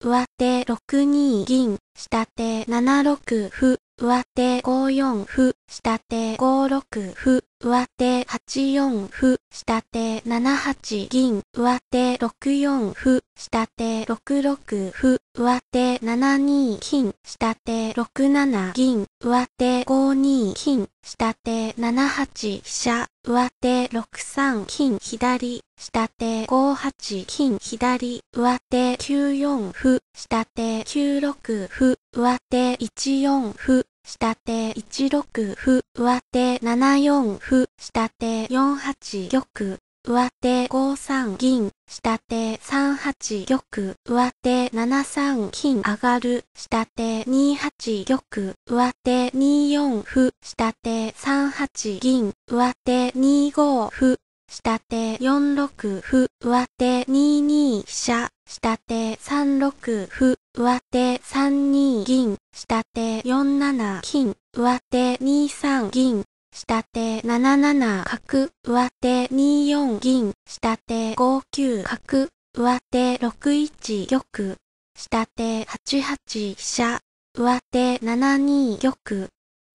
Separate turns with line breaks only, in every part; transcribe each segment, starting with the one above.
上手6二銀、下手7六歩、上手5四歩。下手5 6、歩、上手8 4、歩、下手7 8、銀、上手6 4、歩、下手6 6、歩、上手7 2、金、下手6 7、銀、上手5 2、金、下手7 8、飛車、上手6 3、金、左、下手5 8、金、左、上手9 4、歩、下手9 6、歩、上手1 4、歩、下手1 6歩、上手7 4歩、下手4 8玉、上手5三銀、下手3八玉、上手7三金上がる、下手2八玉、上手2四歩、下手3八銀、上手2五歩、下手4六歩、上手2二飛車、下手3六歩、上手3二銀、下手4七金、上手2三銀、下手7七角、上手2四銀、下手5九角、上手6一玉、下手8八飛車、上手7二玉、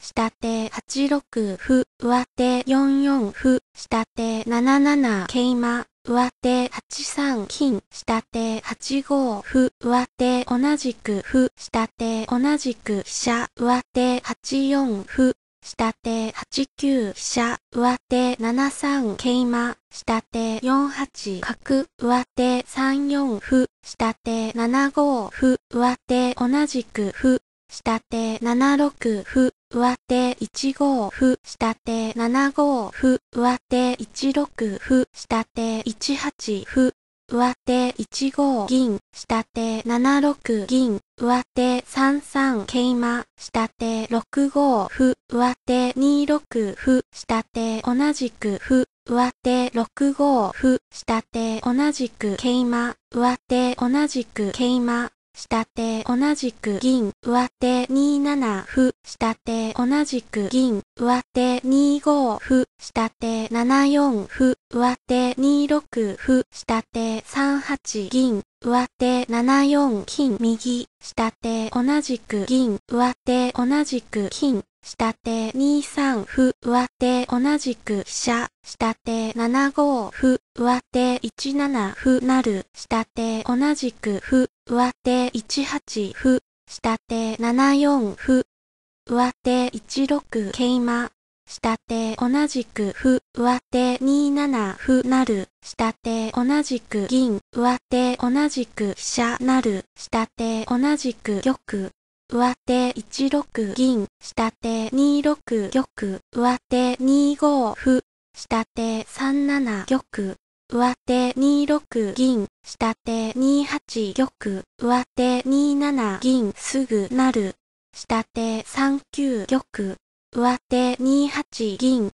下手8六歩、上手4四歩、下手7七桂馬、上手8三金、下手8五歩、上手同じく歩、下手同じく飛車、上手8四歩、下手8九飛車、上手7三桂馬、下手4八角、上手3四歩、下手7五歩、上手同じく歩、下手7六歩、上手1号歩、下手7号歩、上手1 6歩、下手1 8歩、上手1号銀、下手7 6銀、上手3 3桂馬、下手6号歩、上手2 6歩、下手同じく歩、上手6号歩、下手同じく桂馬、上手同じく桂馬、下手同じく銀、上手2七歩、下手同じく銀、上手2五歩、下手7四歩、上手2六歩、下手3八銀、上手7四金、右、下手同じく銀、上手同じく金、下手2三歩、上手同じく飛車、下手7五歩、上手1七歩なる、下手同じく歩、上手1八歩、下手7四歩、上手1六桂馬、下手同じく歩、上手2七歩なる、下手同じく銀、上手同じく飛車なる、下手同じく玉、上手1六銀、下手2六玉、上手2五歩、下手3七玉、上手2六銀、下手2八玉、上手2七銀すぐなる、下手3九玉、上手2八銀、